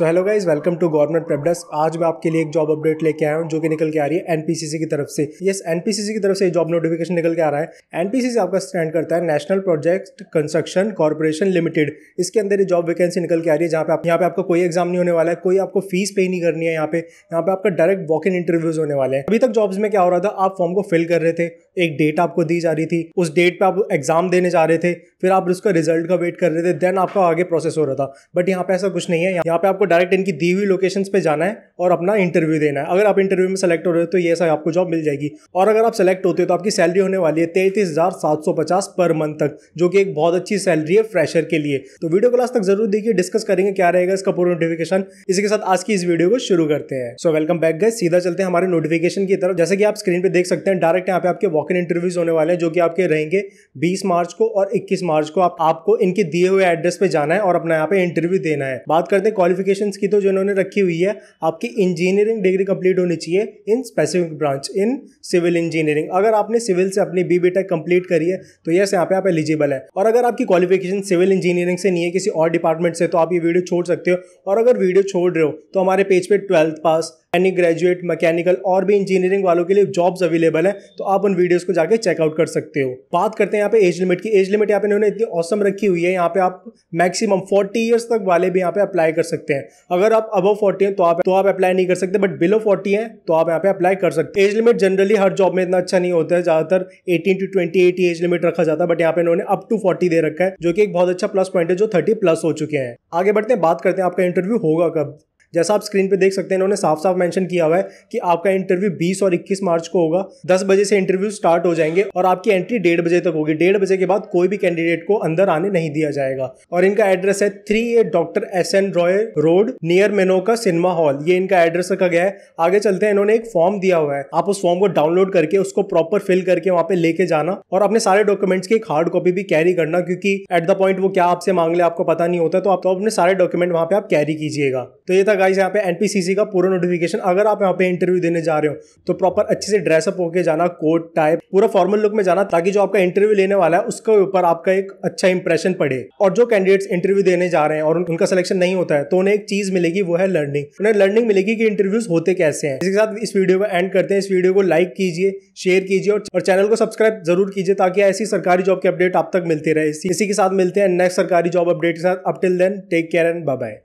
so hello guys welcome to government papers आज मैं आपके लिए एक जॉब अपडेट लेके आया हूँ जो कि निकल के आ रही है एनपीसीसी की तरफ से यस एनपीसीसी की तरफ से जॉब नोटिफिकेशन निकल के आ रहा है एनपीसीसी आपका स्टैंड करता है National Project Construction Corporation Limited इसके अंदर ये जॉब वैकेंसी निकल के आ रही है जहाँ पे आप यहाँ पे आपका कोई एग्जाम नहीं होने वाला है कोई आपको फीस पे नहीं करनी है यहाँ पे यहाँ पे आपका डायरेक्ट वॉक इन इंटरव्यूज होने वाले हैं अभी तक जॉब्स में क्या हो रहा था आप फॉर्म को फिल कर रहे थे एक डेट आपको दी जा रही थी उस डेट पे आप एग्जाम देने जा रहे थे फिर आप उसका रिजल्ट का वेट कर रहे थे देन आपका आगे प्रोसेस हो रहा था बट यहाँ पे ऐसा कुछ नहीं है यहाँ पे आपको डायरेक्ट इनकी दी हुई लोकेशन पे जाना है और अपना इंटरव्यू देना है अगर आप इंटरव्यू में सेलेक्ट हो रहे हो तो ये सब आपको जॉब मिल जाएगी और अगर आप सेलेक्ट होते हो तो आपकी सैलरी होने वाली है तैतीस पर मंथ तक जो कि एक बहुत अच्छी सैलरी है फ्रेशर के लिए तो वीडियो क्लास तक जरूर देखिए डिस्कस करेंगे क्या रहेगा इसका पूरा नोटिफिकेशन इसी के साथ आज की इस वीडियो को शुरू करते हैं सो वेलकम बैक गए सीधा चलते हैं हमारे नोटिफिकेशन की तरफ जैसे कि आप स्क्रीन पर देख सकते हैं डायरेक्ट यहाँ पे आपके वॉक स्पोकन इंटरव्यूज होने वाले हैं जो कि आपके रहेंगे 20 मार्च को और 21 मार्च को आप आपको इनके दिए हुए एड्रेस पे जाना है और अपना यहाँ पे इंटरव्यू देना है बात करते हैं क्वालिफिकेशन की तो जो इन्होंने रखी हुई है आपकी इंजीनियरिंग डिग्री कंप्लीट होनी चाहिए in specific branch in civil engineering अगर आपने सिविल से अपनी बी बी कंप्लीट करी है तो यस यहाँ पे आप एलिजिबल है और अगर आपकी क्वालिफिकेशन सिविल इंजीनियरिंग से नहीं है किसी और डिपार्टमेंट से तो आप ये वीडियो छोड़ सकते हो और अगर वीडियो छोड़ रहे हो तो हमारे पेज पे twelfth pass mechanic graduate mechanical और भी इंजीनियरिंग वालों के लिए जॉब्स अवेलेबल है तो आप उन वीडियोस को जाकर चेकआउट कर सकते हो बात करते हैं यहाँ पे एज लिमिट की एज लिमिट यहाँ पे इन्होंने इतनी औसम रखी हुई है यहाँ पे आप मैक्सिमम फोर्टी इयर्स तक वाले भी यहाँ पे अप्लाई कर सकते हैं अगर आप अबव फोर्टी हैं तो आप तो आप अप्लाई नहीं कर सकते बट बिलो फोर्टी है तो आप यहाँ पे अप्लाई कर सकते एज लिमिट जनरली हर जॉब में इतना अच्छा नहीं होता है ज़्यादातर eighteen to twenty eight age limit रखा जाता है बट यहाँ पे इन्होंने अप टू फोर्टी दे रखा है जो कि एक बहुत अच्छा प्लस पॉइंट है जो थर्टी प्लस हो चुके हैं आगे बढ़ते हैं बात करते हैं आपका इंटरव्यू होगा कब जैसा आप स्क्रीन पे देख सकते हैं इन्होंने साफ साफ मेंशन किया हुआ है कि आपका इंटरव्यू 20 और 21 मार्च को होगा 10 बजे से इंटरव्यू स्टार्ट हो जाएंगे और आपकी एंट्री डेढ़ बजे तक होगी डेढ़ बजे के बाद कोई भी कैंडिडेट को अंदर आने नहीं दिया जाएगा और इनका एड्रेस है three A doctor S N Roy road near Menoka cinema hall ये इनका एड्रेस रखा गया है आगे चलते हैं इन्होंने एक फॉर्म दिया हुआ है आप उस फॉर्म को डाउनलोड करके उसको प्रॉपर फिल करके वहाँ पे लेके जाना और अपने सारे डॉक्यूमेंट्स की एक हार्ड कॉपी भी कैरी करना क्योंकि एट द पॉइंट वो क्या आपसे मांग ले आपको पता नहीं होता तो आप तो अपने सारे डॉक्यूमेंट वहाँ पे आप कैरी कीजिएगा तो ये था गाइस यहाँ पे एनपीसीसी का पूरा नोटिफिकेशन अगर आप यहाँ पे इंटरव्यू देने जा रहे हो तो प्रॉपर अच्छे से ड्रेसअप होके जाना कोट टाइप पूरा फॉर्मल लुक में जाना ताकि जो आपका इंटरव्यू लेने वाला है उसके ऊपर आपका एक अच्छा इंप्रेशन पड़े और जो कैंडिडेट्स इंटरव्यू देने जा रहे हैं और उनका सिलेक्शन नहीं होता है तो उन्हें एक चीज मिलेगी वो है लर्निंग उन्हें लर्निंग मिलेगी कि इंटरव्यूज होते कैसे हैं इसके साथ इस वीडियो को एंड करते हैं इस वीडियो को लाइक कीजिए शेयर कीजिए और चैनल को सब्सक्राइब जरूर कीजिए ताकि ऐसी सरकारी जॉब की अपडेट आप तक मिलती रहे इसी के साथ मिलते हैं नेक्स्ट सरकारी जॉब अपडेट के साथ up till then take care and bye